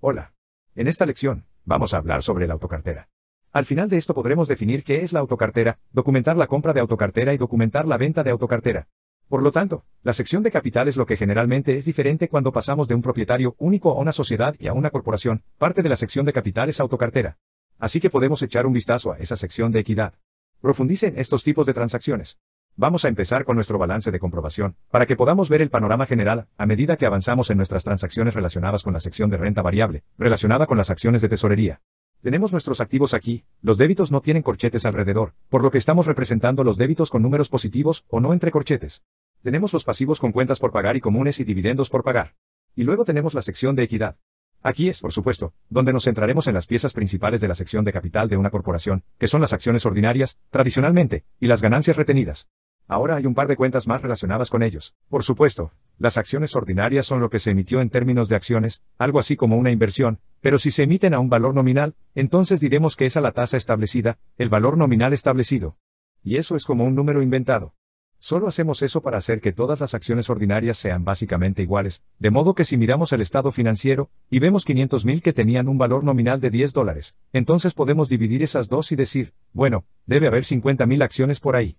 Hola. En esta lección, vamos a hablar sobre la autocartera. Al final de esto podremos definir qué es la autocartera, documentar la compra de autocartera y documentar la venta de autocartera. Por lo tanto, la sección de capital es lo que generalmente es diferente cuando pasamos de un propietario único a una sociedad y a una corporación, parte de la sección de capital es autocartera. Así que podemos echar un vistazo a esa sección de equidad. Profundice en estos tipos de transacciones. Vamos a empezar con nuestro balance de comprobación, para que podamos ver el panorama general, a medida que avanzamos en nuestras transacciones relacionadas con la sección de renta variable, relacionada con las acciones de tesorería. Tenemos nuestros activos aquí, los débitos no tienen corchetes alrededor, por lo que estamos representando los débitos con números positivos o no entre corchetes. Tenemos los pasivos con cuentas por pagar y comunes y dividendos por pagar. Y luego tenemos la sección de equidad. Aquí es, por supuesto, donde nos centraremos en las piezas principales de la sección de capital de una corporación, que son las acciones ordinarias, tradicionalmente, y las ganancias retenidas. Ahora hay un par de cuentas más relacionadas con ellos. Por supuesto, las acciones ordinarias son lo que se emitió en términos de acciones, algo así como una inversión, pero si se emiten a un valor nominal, entonces diremos que es a la tasa establecida, el valor nominal establecido. Y eso es como un número inventado. Solo hacemos eso para hacer que todas las acciones ordinarias sean básicamente iguales, de modo que si miramos el estado financiero, y vemos 500.000 que tenían un valor nominal de 10 dólares, entonces podemos dividir esas dos y decir, bueno, debe haber 50.000 acciones por ahí.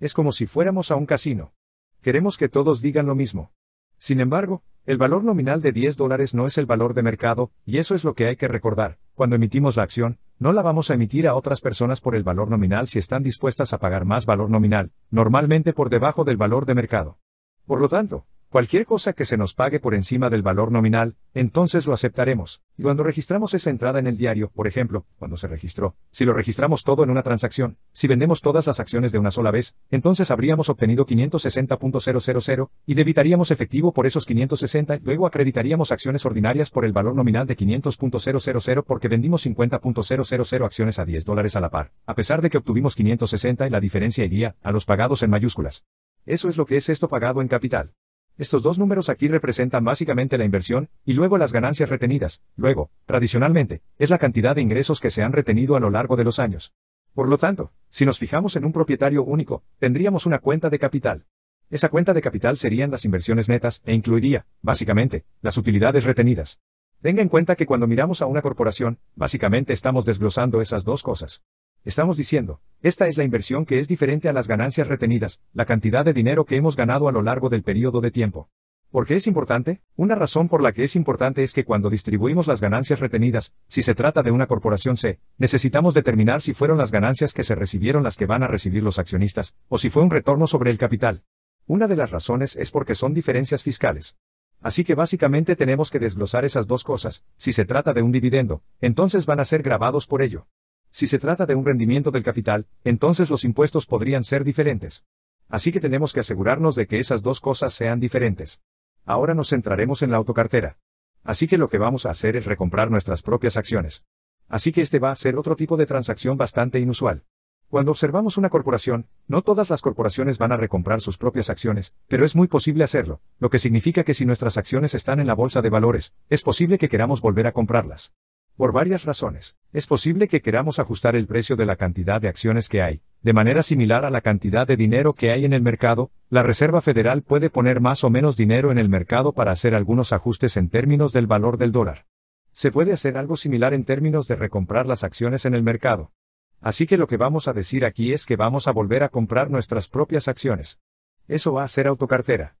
Es como si fuéramos a un casino. Queremos que todos digan lo mismo. Sin embargo, el valor nominal de 10 dólares no es el valor de mercado, y eso es lo que hay que recordar. Cuando emitimos la acción, no la vamos a emitir a otras personas por el valor nominal si están dispuestas a pagar más valor nominal, normalmente por debajo del valor de mercado. Por lo tanto, Cualquier cosa que se nos pague por encima del valor nominal, entonces lo aceptaremos. Y cuando registramos esa entrada en el diario, por ejemplo, cuando se registró, si lo registramos todo en una transacción, si vendemos todas las acciones de una sola vez, entonces habríamos obtenido 560.000 y debitaríamos efectivo por esos 560 y luego acreditaríamos acciones ordinarias por el valor nominal de 500.000 porque vendimos 50.000 acciones a 10 dólares a la par, a pesar de que obtuvimos 560 y la diferencia iría a los pagados en mayúsculas. Eso es lo que es esto pagado en capital. Estos dos números aquí representan básicamente la inversión, y luego las ganancias retenidas. Luego, tradicionalmente, es la cantidad de ingresos que se han retenido a lo largo de los años. Por lo tanto, si nos fijamos en un propietario único, tendríamos una cuenta de capital. Esa cuenta de capital serían las inversiones netas e incluiría, básicamente, las utilidades retenidas. Tenga en cuenta que cuando miramos a una corporación, básicamente estamos desglosando esas dos cosas. Estamos diciendo, esta es la inversión que es diferente a las ganancias retenidas, la cantidad de dinero que hemos ganado a lo largo del periodo de tiempo. ¿Por qué es importante? Una razón por la que es importante es que cuando distribuimos las ganancias retenidas, si se trata de una corporación C, necesitamos determinar si fueron las ganancias que se recibieron las que van a recibir los accionistas, o si fue un retorno sobre el capital. Una de las razones es porque son diferencias fiscales. Así que básicamente tenemos que desglosar esas dos cosas, si se trata de un dividendo, entonces van a ser grabados por ello. Si se trata de un rendimiento del capital, entonces los impuestos podrían ser diferentes. Así que tenemos que asegurarnos de que esas dos cosas sean diferentes. Ahora nos centraremos en la autocartera. Así que lo que vamos a hacer es recomprar nuestras propias acciones. Así que este va a ser otro tipo de transacción bastante inusual. Cuando observamos una corporación, no todas las corporaciones van a recomprar sus propias acciones, pero es muy posible hacerlo, lo que significa que si nuestras acciones están en la bolsa de valores, es posible que queramos volver a comprarlas. Por varias razones, es posible que queramos ajustar el precio de la cantidad de acciones que hay, de manera similar a la cantidad de dinero que hay en el mercado, la Reserva Federal puede poner más o menos dinero en el mercado para hacer algunos ajustes en términos del valor del dólar. Se puede hacer algo similar en términos de recomprar las acciones en el mercado. Así que lo que vamos a decir aquí es que vamos a volver a comprar nuestras propias acciones. Eso va a ser autocartera.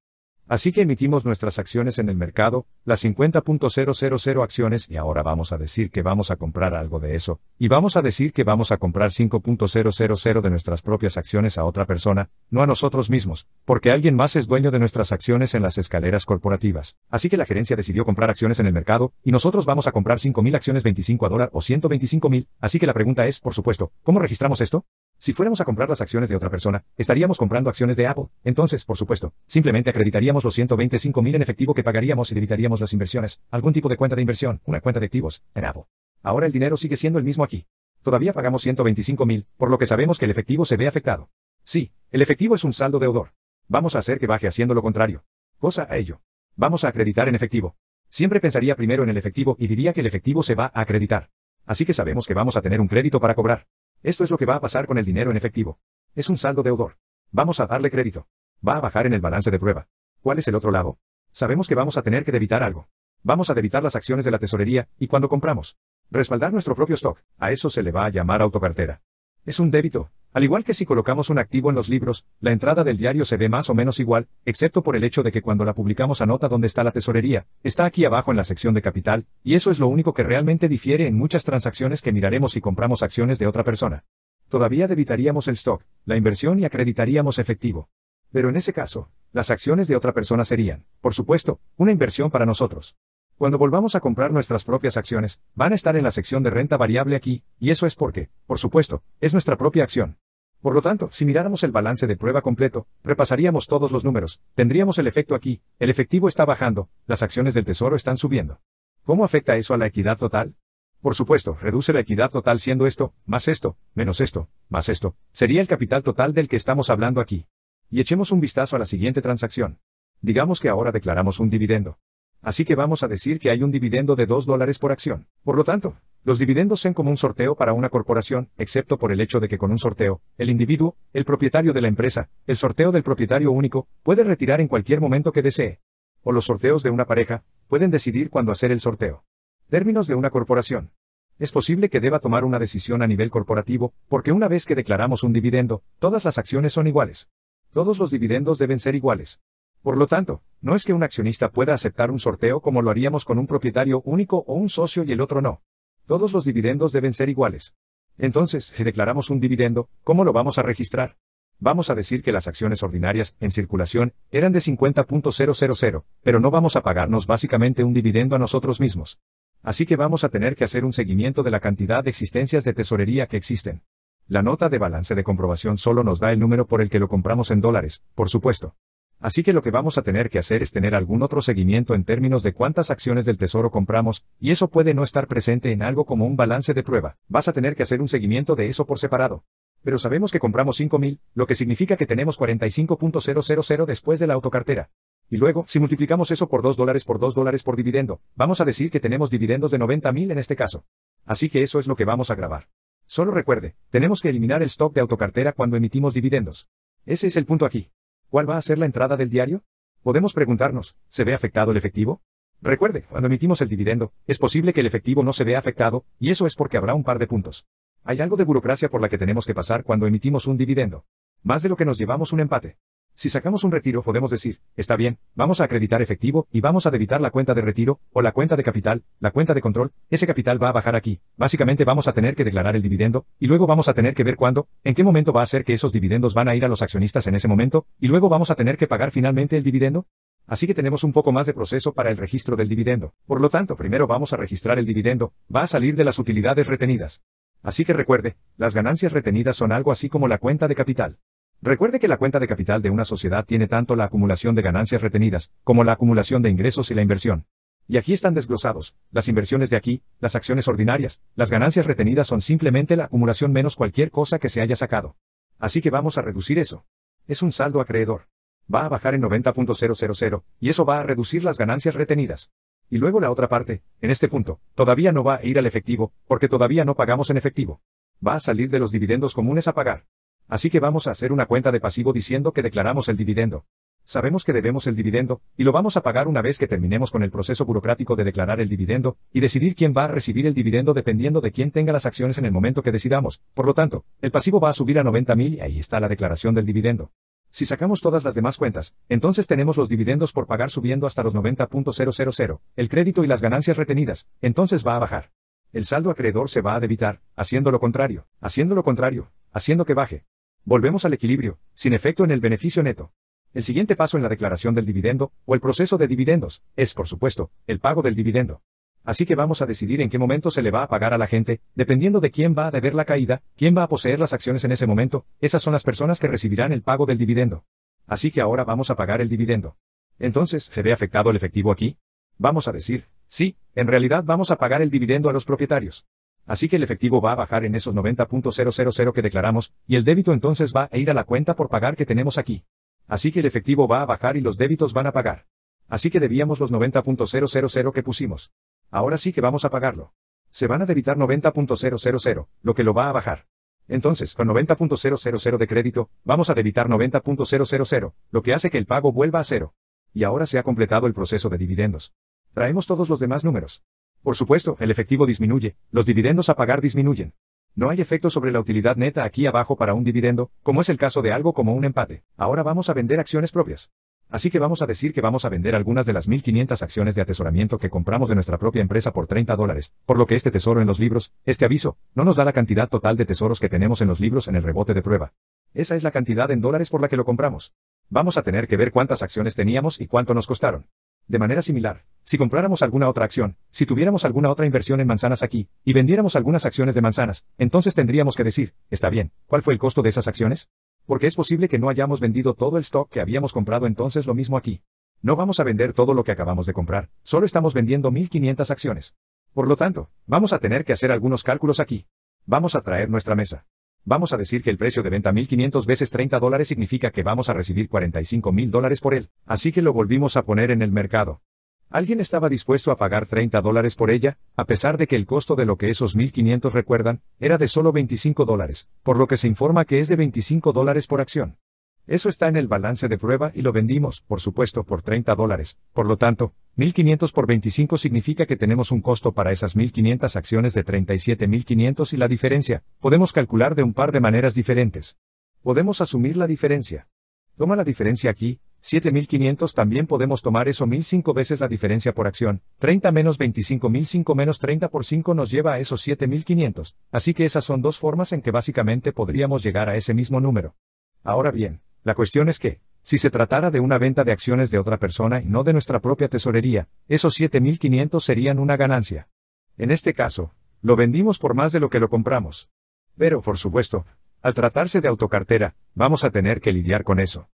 Así que emitimos nuestras acciones en el mercado, las 50.000 acciones y ahora vamos a decir que vamos a comprar algo de eso, y vamos a decir que vamos a comprar 5.000 de nuestras propias acciones a otra persona, no a nosotros mismos, porque alguien más es dueño de nuestras acciones en las escaleras corporativas. Así que la gerencia decidió comprar acciones en el mercado, y nosotros vamos a comprar 5.000 acciones 25 a dólar o 125.000, así que la pregunta es, por supuesto, ¿cómo registramos esto? Si fuéramos a comprar las acciones de otra persona, estaríamos comprando acciones de Apple, entonces, por supuesto, simplemente acreditaríamos los 125 mil en efectivo que pagaríamos y debitaríamos las inversiones, algún tipo de cuenta de inversión, una cuenta de activos, en Apple. Ahora el dinero sigue siendo el mismo aquí. Todavía pagamos 125 mil, por lo que sabemos que el efectivo se ve afectado. Sí, el efectivo es un saldo deudor. Vamos a hacer que baje haciendo lo contrario. Cosa a ello. Vamos a acreditar en efectivo. Siempre pensaría primero en el efectivo y diría que el efectivo se va a acreditar. Así que sabemos que vamos a tener un crédito para cobrar. Esto es lo que va a pasar con el dinero en efectivo. Es un saldo deudor. Vamos a darle crédito. Va a bajar en el balance de prueba. ¿Cuál es el otro lado? Sabemos que vamos a tener que debitar algo. Vamos a debitar las acciones de la tesorería, y cuando compramos. Respaldar nuestro propio stock, a eso se le va a llamar autocartera. Es un débito, al igual que si colocamos un activo en los libros, la entrada del diario se ve más o menos igual, excepto por el hecho de que cuando la publicamos anota dónde está la tesorería, está aquí abajo en la sección de capital, y eso es lo único que realmente difiere en muchas transacciones que miraremos si compramos acciones de otra persona. Todavía debitaríamos el stock, la inversión y acreditaríamos efectivo. Pero en ese caso, las acciones de otra persona serían, por supuesto, una inversión para nosotros. Cuando volvamos a comprar nuestras propias acciones, van a estar en la sección de renta variable aquí, y eso es porque, por supuesto, es nuestra propia acción. Por lo tanto, si miráramos el balance de prueba completo, repasaríamos todos los números, tendríamos el efecto aquí, el efectivo está bajando, las acciones del tesoro están subiendo. ¿Cómo afecta eso a la equidad total? Por supuesto, reduce la equidad total siendo esto, más esto, menos esto, más esto, sería el capital total del que estamos hablando aquí. Y echemos un vistazo a la siguiente transacción. Digamos que ahora declaramos un dividendo. Así que vamos a decir que hay un dividendo de 2 dólares por acción. Por lo tanto, los dividendos son como un sorteo para una corporación, excepto por el hecho de que con un sorteo, el individuo, el propietario de la empresa, el sorteo del propietario único, puede retirar en cualquier momento que desee. O los sorteos de una pareja, pueden decidir cuándo hacer el sorteo. Términos de una corporación. Es posible que deba tomar una decisión a nivel corporativo, porque una vez que declaramos un dividendo, todas las acciones son iguales. Todos los dividendos deben ser iguales. Por lo tanto, no es que un accionista pueda aceptar un sorteo como lo haríamos con un propietario único o un socio y el otro no. Todos los dividendos deben ser iguales. Entonces, si declaramos un dividendo, ¿cómo lo vamos a registrar? Vamos a decir que las acciones ordinarias, en circulación, eran de 50.000, pero no vamos a pagarnos básicamente un dividendo a nosotros mismos. Así que vamos a tener que hacer un seguimiento de la cantidad de existencias de tesorería que existen. La nota de balance de comprobación solo nos da el número por el que lo compramos en dólares, por supuesto. Así que lo que vamos a tener que hacer es tener algún otro seguimiento en términos de cuántas acciones del tesoro compramos, y eso puede no estar presente en algo como un balance de prueba. Vas a tener que hacer un seguimiento de eso por separado. Pero sabemos que compramos 5.000, lo que significa que tenemos 45.000 después de la autocartera. Y luego, si multiplicamos eso por 2 dólares por 2 dólares por dividendo, vamos a decir que tenemos dividendos de 90.000 en este caso. Así que eso es lo que vamos a grabar. Solo recuerde, tenemos que eliminar el stock de autocartera cuando emitimos dividendos. Ese es el punto aquí. ¿Cuál va a ser la entrada del diario? Podemos preguntarnos, ¿se ve afectado el efectivo? Recuerde, cuando emitimos el dividendo, es posible que el efectivo no se vea afectado, y eso es porque habrá un par de puntos. Hay algo de burocracia por la que tenemos que pasar cuando emitimos un dividendo. Más de lo que nos llevamos un empate. Si sacamos un retiro podemos decir, está bien, vamos a acreditar efectivo y vamos a debitar la cuenta de retiro, o la cuenta de capital, la cuenta de control, ese capital va a bajar aquí, básicamente vamos a tener que declarar el dividendo, y luego vamos a tener que ver cuándo, en qué momento va a ser que esos dividendos van a ir a los accionistas en ese momento, y luego vamos a tener que pagar finalmente el dividendo. Así que tenemos un poco más de proceso para el registro del dividendo. Por lo tanto, primero vamos a registrar el dividendo, va a salir de las utilidades retenidas. Así que recuerde, las ganancias retenidas son algo así como la cuenta de capital. Recuerde que la cuenta de capital de una sociedad tiene tanto la acumulación de ganancias retenidas, como la acumulación de ingresos y la inversión. Y aquí están desglosados, las inversiones de aquí, las acciones ordinarias, las ganancias retenidas son simplemente la acumulación menos cualquier cosa que se haya sacado. Así que vamos a reducir eso. Es un saldo acreedor. Va a bajar en 90.000, y eso va a reducir las ganancias retenidas. Y luego la otra parte, en este punto, todavía no va a ir al efectivo, porque todavía no pagamos en efectivo. Va a salir de los dividendos comunes a pagar. Así que vamos a hacer una cuenta de pasivo diciendo que declaramos el dividendo. Sabemos que debemos el dividendo, y lo vamos a pagar una vez que terminemos con el proceso burocrático de declarar el dividendo, y decidir quién va a recibir el dividendo dependiendo de quién tenga las acciones en el momento que decidamos. Por lo tanto, el pasivo va a subir a 90.000 y ahí está la declaración del dividendo. Si sacamos todas las demás cuentas, entonces tenemos los dividendos por pagar subiendo hasta los 90.000, el crédito y las ganancias retenidas, entonces va a bajar. El saldo acreedor se va a debitar, haciendo lo contrario, haciendo lo contrario, haciendo que baje. Volvemos al equilibrio, sin efecto en el beneficio neto. El siguiente paso en la declaración del dividendo, o el proceso de dividendos, es, por supuesto, el pago del dividendo. Así que vamos a decidir en qué momento se le va a pagar a la gente, dependiendo de quién va a deber la caída, quién va a poseer las acciones en ese momento, esas son las personas que recibirán el pago del dividendo. Así que ahora vamos a pagar el dividendo. Entonces, ¿se ve afectado el efectivo aquí? Vamos a decir, sí, en realidad vamos a pagar el dividendo a los propietarios así que el efectivo va a bajar en esos 90.000 que declaramos, y el débito entonces va a ir a la cuenta por pagar que tenemos aquí. Así que el efectivo va a bajar y los débitos van a pagar. Así que debíamos los 90.000 que pusimos. Ahora sí que vamos a pagarlo. Se van a debitar 90.000, lo que lo va a bajar. Entonces, con 90.000 de crédito, vamos a debitar 90.000, lo que hace que el pago vuelva a cero. Y ahora se ha completado el proceso de dividendos. Traemos todos los demás números. Por supuesto, el efectivo disminuye, los dividendos a pagar disminuyen. No hay efecto sobre la utilidad neta aquí abajo para un dividendo, como es el caso de algo como un empate. Ahora vamos a vender acciones propias. Así que vamos a decir que vamos a vender algunas de las 1500 acciones de atesoramiento que compramos de nuestra propia empresa por 30 dólares, por lo que este tesoro en los libros, este aviso, no nos da la cantidad total de tesoros que tenemos en los libros en el rebote de prueba. Esa es la cantidad en dólares por la que lo compramos. Vamos a tener que ver cuántas acciones teníamos y cuánto nos costaron. De manera similar, si compráramos alguna otra acción, si tuviéramos alguna otra inversión en manzanas aquí, y vendiéramos algunas acciones de manzanas, entonces tendríamos que decir, está bien, ¿cuál fue el costo de esas acciones? Porque es posible que no hayamos vendido todo el stock que habíamos comprado entonces lo mismo aquí. No vamos a vender todo lo que acabamos de comprar, solo estamos vendiendo 1500 acciones. Por lo tanto, vamos a tener que hacer algunos cálculos aquí. Vamos a traer nuestra mesa. Vamos a decir que el precio de venta 1500 veces 30 dólares significa que vamos a recibir 45 mil dólares por él, así que lo volvimos a poner en el mercado. Alguien estaba dispuesto a pagar 30 dólares por ella, a pesar de que el costo de lo que esos 1500 recuerdan, era de solo 25 dólares, por lo que se informa que es de 25 dólares por acción. Eso está en el balance de prueba y lo vendimos, por supuesto, por 30 dólares. Por lo tanto, 1500 por 25 significa que tenemos un costo para esas 1500 acciones de 37.500 y la diferencia, podemos calcular de un par de maneras diferentes. Podemos asumir la diferencia. Toma la diferencia aquí, 7500 también podemos tomar eso 1005 veces la diferencia por acción, 30 menos 25.005 menos 30 por 5 nos lleva a esos 7500, así que esas son dos formas en que básicamente podríamos llegar a ese mismo número. Ahora bien, la cuestión es que, si se tratara de una venta de acciones de otra persona y no de nuestra propia tesorería, esos 7.500 serían una ganancia. En este caso, lo vendimos por más de lo que lo compramos. Pero, por supuesto, al tratarse de autocartera, vamos a tener que lidiar con eso.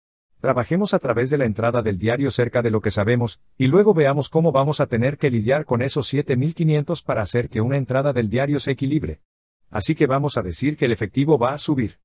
Trabajemos a través de la entrada del diario cerca de lo que sabemos, y luego veamos cómo vamos a tener que lidiar con esos 7.500 para hacer que una entrada del diario se equilibre. Así que vamos a decir que el efectivo va a subir.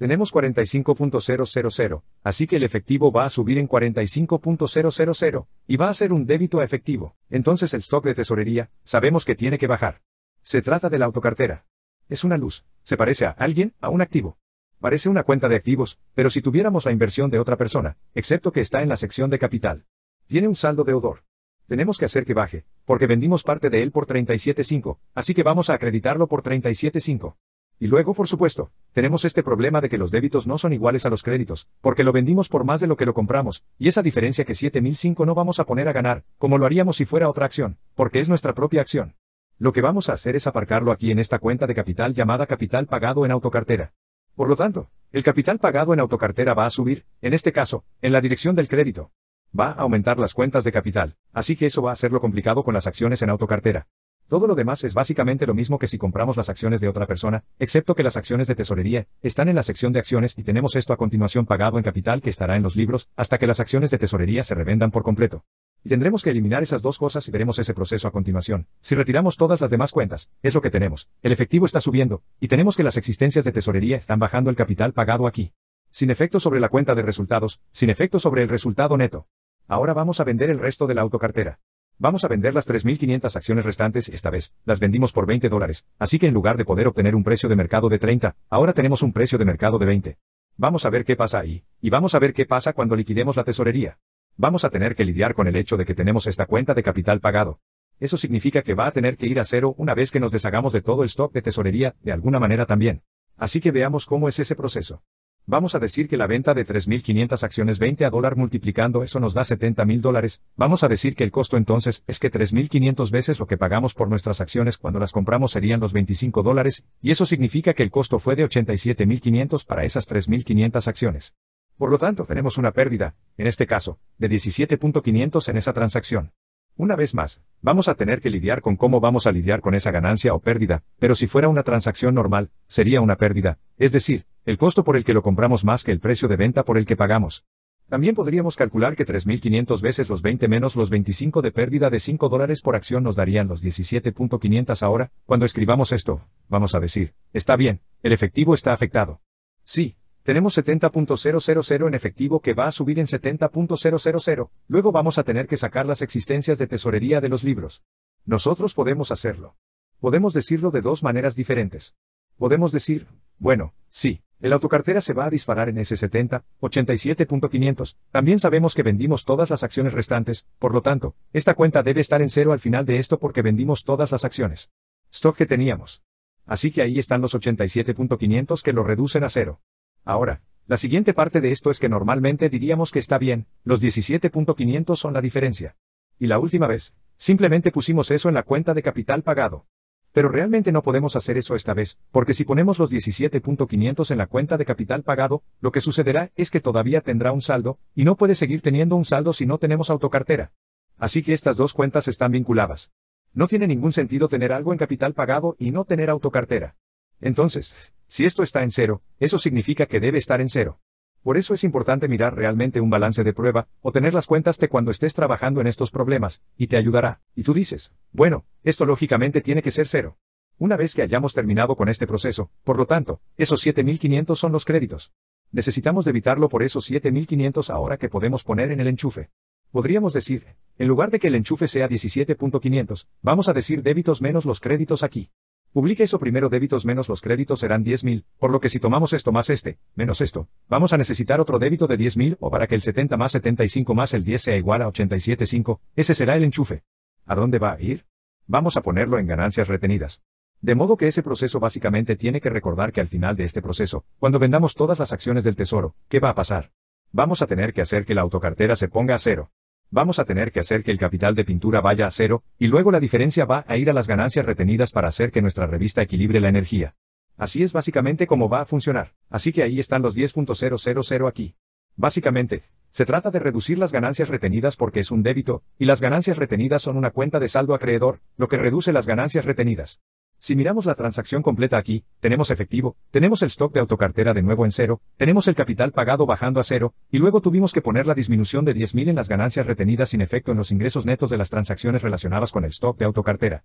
Tenemos 45.000, así que el efectivo va a subir en 45.000, y va a ser un débito a efectivo. Entonces el stock de tesorería, sabemos que tiene que bajar. Se trata de la autocartera. Es una luz, se parece a alguien, a un activo. Parece una cuenta de activos, pero si tuviéramos la inversión de otra persona, excepto que está en la sección de capital. Tiene un saldo de odor. Tenemos que hacer que baje, porque vendimos parte de él por 37.5, así que vamos a acreditarlo por 37.5. Y luego, por supuesto, tenemos este problema de que los débitos no son iguales a los créditos, porque lo vendimos por más de lo que lo compramos, y esa diferencia que 7005 no vamos a poner a ganar, como lo haríamos si fuera otra acción, porque es nuestra propia acción. Lo que vamos a hacer es aparcarlo aquí en esta cuenta de capital llamada capital pagado en autocartera. Por lo tanto, el capital pagado en autocartera va a subir, en este caso, en la dirección del crédito. Va a aumentar las cuentas de capital, así que eso va a hacerlo complicado con las acciones en autocartera. Todo lo demás es básicamente lo mismo que si compramos las acciones de otra persona, excepto que las acciones de tesorería están en la sección de acciones y tenemos esto a continuación pagado en capital que estará en los libros hasta que las acciones de tesorería se revendan por completo. Y tendremos que eliminar esas dos cosas y veremos ese proceso a continuación. Si retiramos todas las demás cuentas, es lo que tenemos. El efectivo está subiendo, y tenemos que las existencias de tesorería están bajando el capital pagado aquí. Sin efecto sobre la cuenta de resultados, sin efecto sobre el resultado neto. Ahora vamos a vender el resto de la autocartera. Vamos a vender las 3.500 acciones restantes esta vez, las vendimos por 20 dólares, así que en lugar de poder obtener un precio de mercado de 30, ahora tenemos un precio de mercado de 20. Vamos a ver qué pasa ahí, y vamos a ver qué pasa cuando liquidemos la tesorería. Vamos a tener que lidiar con el hecho de que tenemos esta cuenta de capital pagado. Eso significa que va a tener que ir a cero una vez que nos deshagamos de todo el stock de tesorería, de alguna manera también. Así que veamos cómo es ese proceso. Vamos a decir que la venta de 3.500 acciones 20 a dólar multiplicando eso nos da 70.000 dólares. Vamos a decir que el costo entonces es que 3.500 veces lo que pagamos por nuestras acciones cuando las compramos serían los 25 dólares, y eso significa que el costo fue de 87.500 para esas 3.500 acciones. Por lo tanto, tenemos una pérdida, en este caso, de 17.500 en esa transacción. Una vez más, vamos a tener que lidiar con cómo vamos a lidiar con esa ganancia o pérdida, pero si fuera una transacción normal, sería una pérdida, es decir, el costo por el que lo compramos más que el precio de venta por el que pagamos. También podríamos calcular que 3.500 veces los 20 menos los 25 de pérdida de 5 dólares por acción nos darían los 17.500 ahora, cuando escribamos esto, vamos a decir, está bien, el efectivo está afectado. Sí, tenemos 70.000 en efectivo que va a subir en 70.000, luego vamos a tener que sacar las existencias de tesorería de los libros. Nosotros podemos hacerlo. Podemos decirlo de dos maneras diferentes. Podemos decir, bueno, sí, el autocartera se va a disparar en ese 70 87.500. También sabemos que vendimos todas las acciones restantes, por lo tanto, esta cuenta debe estar en cero al final de esto porque vendimos todas las acciones. Stock que teníamos. Así que ahí están los 87.500 que lo reducen a cero. Ahora, la siguiente parte de esto es que normalmente diríamos que está bien, los 17.500 son la diferencia. Y la última vez, simplemente pusimos eso en la cuenta de capital pagado. Pero realmente no podemos hacer eso esta vez, porque si ponemos los 17.500 en la cuenta de capital pagado, lo que sucederá es que todavía tendrá un saldo, y no puede seguir teniendo un saldo si no tenemos autocartera. Así que estas dos cuentas están vinculadas. No tiene ningún sentido tener algo en capital pagado y no tener autocartera. Entonces, si esto está en cero, eso significa que debe estar en cero. Por eso es importante mirar realmente un balance de prueba, o tener las cuentas de cuando estés trabajando en estos problemas, y te ayudará. Y tú dices, bueno, esto lógicamente tiene que ser cero. Una vez que hayamos terminado con este proceso, por lo tanto, esos 7.500 son los créditos. Necesitamos debitarlo por esos 7.500 ahora que podemos poner en el enchufe. Podríamos decir, en lugar de que el enchufe sea 17.500, vamos a decir débitos menos los créditos aquí. Publique eso primero débitos menos los créditos serán 10.000, por lo que si tomamos esto más este, menos esto, vamos a necesitar otro débito de 10.000 o para que el 70 más 75 más el 10 sea igual a 87.5, ese será el enchufe. ¿A dónde va a ir? Vamos a ponerlo en ganancias retenidas. De modo que ese proceso básicamente tiene que recordar que al final de este proceso, cuando vendamos todas las acciones del tesoro, ¿qué va a pasar? Vamos a tener que hacer que la autocartera se ponga a cero vamos a tener que hacer que el capital de pintura vaya a cero, y luego la diferencia va a ir a las ganancias retenidas para hacer que nuestra revista equilibre la energía. Así es básicamente como va a funcionar. Así que ahí están los 10.000 aquí. Básicamente, se trata de reducir las ganancias retenidas porque es un débito, y las ganancias retenidas son una cuenta de saldo acreedor, lo que reduce las ganancias retenidas. Si miramos la transacción completa aquí, tenemos efectivo, tenemos el stock de autocartera de nuevo en cero, tenemos el capital pagado bajando a cero, y luego tuvimos que poner la disminución de 10.000 en las ganancias retenidas sin efecto en los ingresos netos de las transacciones relacionadas con el stock de autocartera.